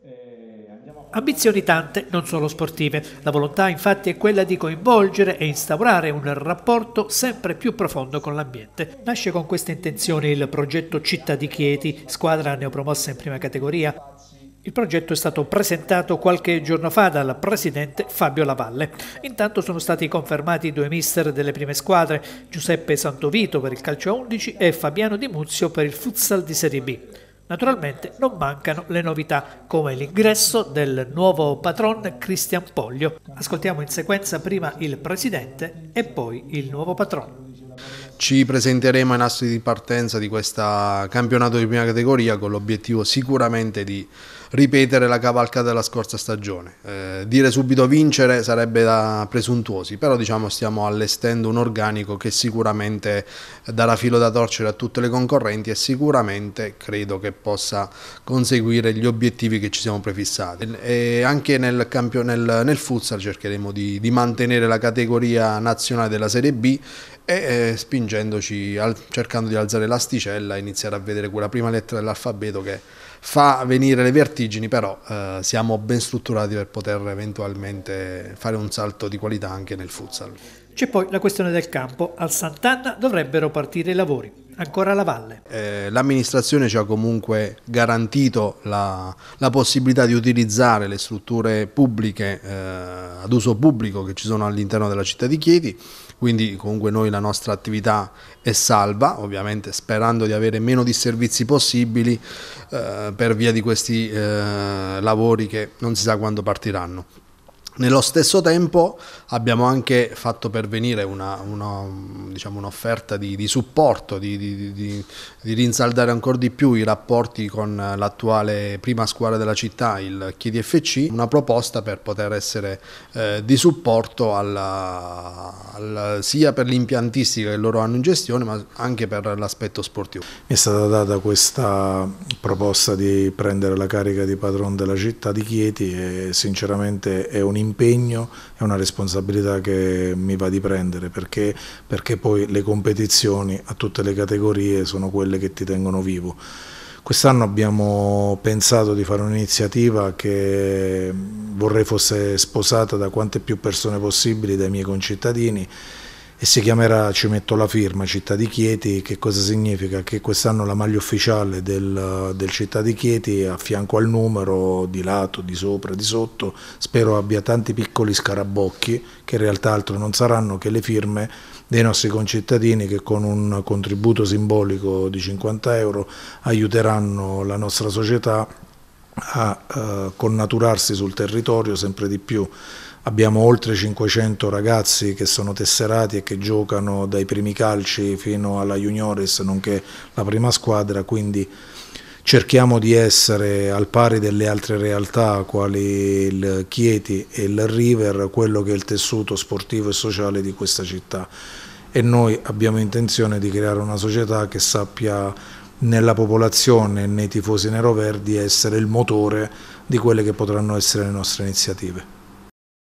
Eh, Ambizioni tante, non solo sportive. La volontà infatti è quella di coinvolgere e instaurare un rapporto sempre più profondo con l'ambiente. Nasce con queste intenzioni il progetto Città di Chieti, squadra neopromossa in prima categoria. Il progetto è stato presentato qualche giorno fa dal presidente Fabio Lavalle. Intanto sono stati confermati due mister delle prime squadre, Giuseppe Santovito per il calcio a 11 e Fabiano Di Muzio per il futsal di Serie B. Naturalmente non mancano le novità, come l'ingresso del nuovo patron Cristian Poglio. Ascoltiamo in sequenza prima il presidente e poi il nuovo patron. Ci presenteremo in nastri di partenza di questo campionato di prima categoria con l'obiettivo sicuramente di ripetere la cavalcata della scorsa stagione. Eh, dire subito vincere sarebbe da presuntuosi, però diciamo stiamo allestendo un organico che sicuramente darà filo da torcere a tutte le concorrenti e sicuramente credo che possa conseguire gli obiettivi che ci siamo prefissati. E anche nel, campio, nel, nel futsal cercheremo di, di mantenere la categoria nazionale della Serie B e eh, spingendoci, cercando di alzare l'asticella, iniziare a vedere quella prima lettera dell'alfabeto che fa venire le vertigini vertigini, però eh, siamo ben strutturati per poter eventualmente fare un salto di qualità anche nel futsal. C'è poi la questione del campo. Al Sant'Anna dovrebbero partire i lavori ancora la valle. Eh, l'amministrazione ci ha comunque garantito la, la, possibilità di utilizzare le strutture pubbliche eh, ad uso pubblico che ci sono all'interno della città di Chieti, quindi comunque noi la nostra attività è salva, ovviamente sperando di avere meno disservizi possibili eh, per via di questi eh, lavori che non si sa quando partiranno. Nello stesso tempo abbiamo anche fatto pervenire una, una, diciamo, un'offerta di, di supporto, di, di, di, rinsaldare ancora di più i rapporti con l'attuale prima squadra della città, il Chiedi FC, una proposta per poter essere eh, di supporto alla, alla, sia per l'impiantistica che loro hanno in gestione ma anche per l'aspetto sportivo. Mi è stata data questa proposta di prendere la carica di padrone della città di Chieti e sinceramente è un impegno impegno e una responsabilità che mi va di prendere perché, perché poi le competizioni a tutte le categorie sono quelle che ti tengono vivo. Quest'anno abbiamo pensato di fare un'iniziativa che vorrei fosse sposata da quante più persone possibili, dai miei concittadini, e si chiamerà, ci metto la firma, Città di Chieti, che cosa significa? Che quest'anno la maglia ufficiale del, del Città di Chieti a fianco al numero, di lato, di sopra, di sotto, spero abbia tanti piccoli scarabocchi, che in realtà altro non saranno che le firme dei nostri concittadini che con un contributo simbolico di 50 euro aiuteranno la nostra società a eh, connaturarsi sul territorio sempre di più. Abbiamo oltre 500 ragazzi che sono tesserati e che giocano dai primi calci fino alla juniores, nonché la prima squadra, quindi cerchiamo di essere al pari delle altre realtà quali il Chieti e il River, quello che è il tessuto sportivo e sociale di questa città e noi abbiamo intenzione di creare una società che sappia nella popolazione e nei tifosi neroverdi essere il motore di quelle che potranno essere le nostre iniziative.